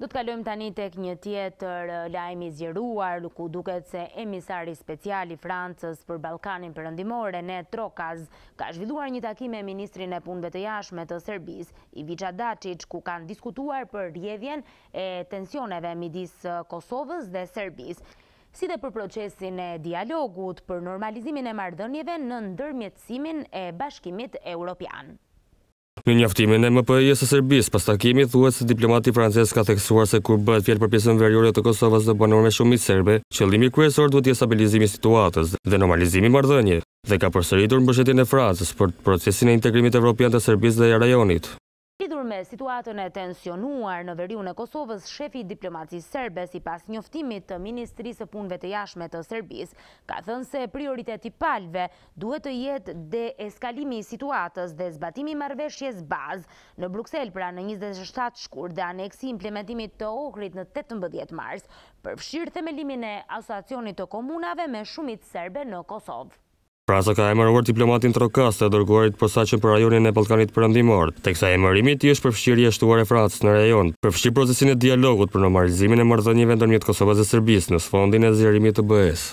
Do të kalojmë tani tek një tjetër lajmi zjeruar, ku duket se emisari speciali Francës për Balkanin përëndimore, ne Trokaz, ka zhviduar një takime e Ministrin e Punve të Jashme të Serbis, i Vica Dacic, ku kanë diskutuar për rjevjen e tensioneve midis Kosovës dhe Serbis, si dhe për procesin e dialogut për normalizimin e mardënjeve në ndërmjetësimin e bashkimit e Në njoftimin e MPI-së Serbis, pas takimit thuhet se diplomati francez ka theksuar se kur bëhet fjalë për pjesën veriore të Kosovës do banor me shumë serbe, qëllimi kryesor duhet të jetë stabilizimi i situatës dhe normalizimi i marrëdhënieve, dhe ka përsëritur mbështetjen e Francës për procesin e integrimit evropian të Serbisë dhe rajonit lidhur me situatën e tensionuar në veriun e Kosovës, shefi i diplomacisë serbe si pas njoftimit të Ministrisë e Punëve të Jashtme të Serbisë, ka thënë se prioriteti i palëve duhet të jetë deeskalimi i situatës dhe zbatimi i marrëveshjes bazë në Bruksel pra në 27 shkurt dhe aneksi implementimit të okrit në 18 mars, përfshirë themelimin e asociacionit të komunave me shumicë serbe në Kosovë pra ka emëruar diplomatin Trokas të dërguarit përsa që për rajonin e Balkanit përëndimor, tek sa emërimi i është përfshirje shtuar e fratës në rajon, përfshirë procesin e dialogut për normalizimin e mërëzënjive në njëtë Kosovës e Sërbis në sfondin e zjerimit të bëhes.